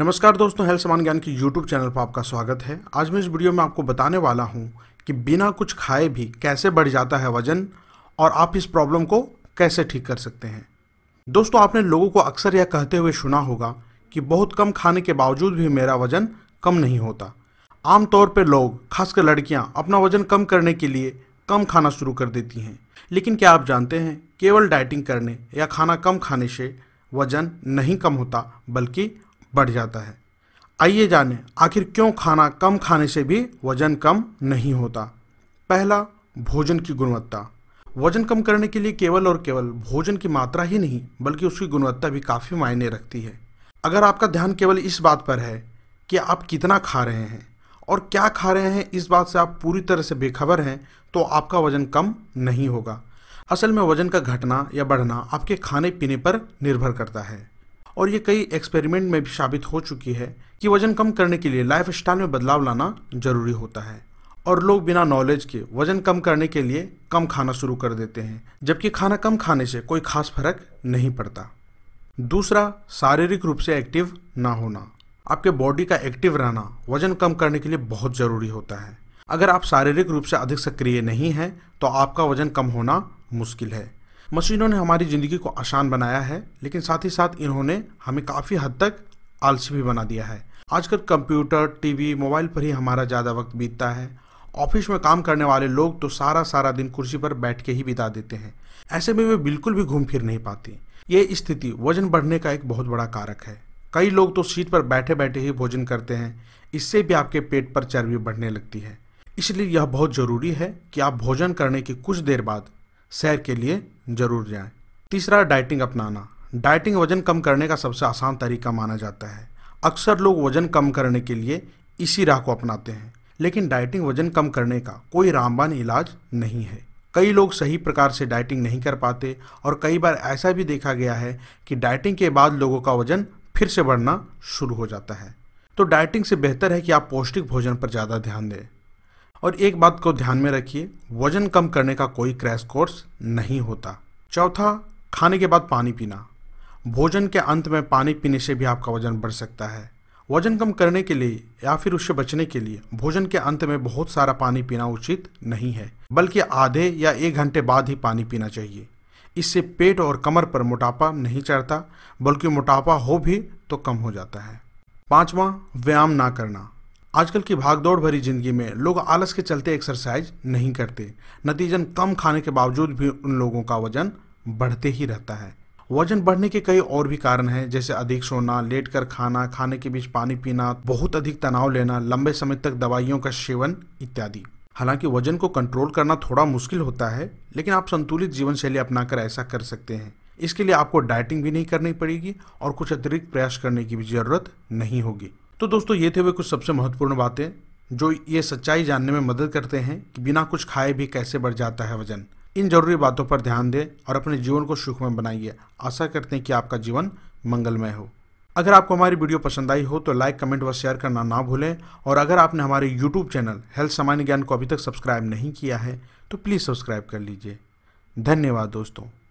नमस्कार दोस्तों हेल्थ समान ज्ञान की YouTube चैनल पर आपका स्वागत है आज मैं इस वीडियो में आपको बताने वाला हूँ कि बिना कुछ खाए भी कैसे बढ़ जाता है वजन और आप इस प्रॉब्लम को कैसे ठीक कर सकते हैं दोस्तों आपने लोगों को अक्सर यह कहते हुए सुना होगा कि बहुत कम खाने के बावजूद भी मेरा वजन कम नहीं होता आमतौर पर लोग खासकर लड़कियाँ अपना वजन कम करने के लिए कम खाना शुरू कर देती हैं लेकिन क्या आप जानते हैं केवल डाइटिंग करने या खाना कम खाने से वजन नहीं कम होता बल्कि बढ़ जाता है आइए जानें आखिर क्यों खाना कम खाने से भी वजन कम नहीं होता पहला भोजन की गुणवत्ता वजन कम करने के लिए केवल और केवल भोजन की मात्रा ही नहीं बल्कि उसकी गुणवत्ता भी काफ़ी मायने रखती है अगर आपका ध्यान केवल इस बात पर है कि आप कितना खा रहे हैं और क्या खा रहे हैं इस बात से आप पूरी तरह से बेखबर हैं तो आपका वजन कम नहीं होगा असल में वजन का घटना या बढ़ना आपके खाने पीने पर निर्भर करता है और ये कई एक्सपेरिमेंट में भी साबित हो चुकी है कि वजन कम करने के लिए लाइफ स्टाइल में बदलाव लाना जरूरी होता है और लोग बिना नॉलेज के वजन कम करने के लिए कम खाना शुरू कर देते हैं जबकि खाना कम खाने से कोई खास फर्क नहीं पड़ता दूसरा शारीरिक रूप से एक्टिव ना होना आपके बॉडी का एक्टिव रहना वजन कम करने के लिए बहुत ज़रूरी होता है अगर आप शारीरिक रूप से अधिक सक्रिय नहीं हैं तो आपका वजन कम होना मुश्किल है मशीनों ने हमारी ज़िंदगी को आसान बनाया है लेकिन साथ ही साथ इन्होंने हमें काफ़ी हद तक आलसी भी बना दिया है आजकल कंप्यूटर टीवी मोबाइल पर ही हमारा ज़्यादा वक्त बीतता है ऑफिस में काम करने वाले लोग तो सारा सारा दिन कुर्सी पर बैठ के ही बिता देते हैं ऐसे में वे बिल्कुल भी घूम फिर नहीं पाती ये स्थिति वजन बढ़ने का एक बहुत बड़ा कारक है कई लोग तो सीट पर बैठे बैठे ही भोजन करते हैं इससे भी आपके पेट पर चर्बी बढ़ने लगती है इसलिए यह बहुत ज़रूरी है कि आप भोजन करने के कुछ देर बाद सैर के लिए ज़रूर जाएं तीसरा डाइटिंग अपनाना डाइटिंग वज़न कम करने का सबसे आसान तरीका माना जाता है अक्सर लोग वज़न कम करने के लिए इसी राह को अपनाते हैं लेकिन डाइटिंग वज़न कम करने का कोई रामबान इलाज नहीं है कई लोग सही प्रकार से डाइटिंग नहीं कर पाते और कई बार ऐसा भी देखा गया है कि डाइटिंग के बाद लोगों का वज़न फिर से बढ़ना शुरू हो जाता है तो डाइटिंग से बेहतर है कि आप पौष्टिक भोजन पर ज़्यादा ध्यान दें और एक बात को ध्यान में रखिए वजन कम करने का कोई क्रैश कोर्स नहीं होता चौथा खाने के बाद पानी पीना भोजन के अंत में पानी पीने से भी आपका वजन बढ़ सकता है वजन कम करने के लिए या फिर उससे बचने के लिए भोजन के अंत में बहुत सारा पानी पीना उचित नहीं है बल्कि आधे या एक घंटे बाद ही पानी पीना चाहिए इससे पेट और कमर पर मोटापा नहीं चढ़ता बल्कि मोटापा हो भी तो कम हो जाता है पांचवा व्यायाम ना करना आजकल की भागदौड़ भरी ज़िंदगी में लोग आलस के चलते एक्सरसाइज नहीं करते नतीजन कम खाने के बावजूद भी उन लोगों का वजन बढ़ते ही रहता है वजन बढ़ने के कई और भी कारण हैं जैसे अधिक सोना लेट कर खाना खाने के बीच पानी पीना बहुत अधिक तनाव लेना लंबे समय तक दवाइयों का सेवन इत्यादि हालांकि वजन को कंट्रोल करना थोड़ा मुश्किल होता है लेकिन आप संतुलित जीवन शैली अपनाकर ऐसा कर सकते हैं इसके लिए आपको डाइटिंग भी नहीं करनी पड़ेगी और कुछ अतिरिक्त प्रयास करने की भी ज़रूरत नहीं होगी तो दोस्तों ये थे वे कुछ सबसे महत्वपूर्ण बातें जो ये सच्चाई जानने में मदद करते हैं कि बिना कुछ खाए भी कैसे बढ़ जाता है वजन इन जरूरी बातों पर ध्यान दें और अपने जीवन को सुखमय बनाइए आशा करते हैं कि आपका जीवन मंगलमय हो अगर आपको हमारी वीडियो पसंद आई हो तो लाइक कमेंट व शेयर करना ना भूलें और अगर आपने हमारे यूट्यूब चैनल हेल्थ सामान्य ज्ञान को अभी तक सब्सक्राइब नहीं किया है तो प्लीज़ सब्सक्राइब कर लीजिए धन्यवाद दोस्तों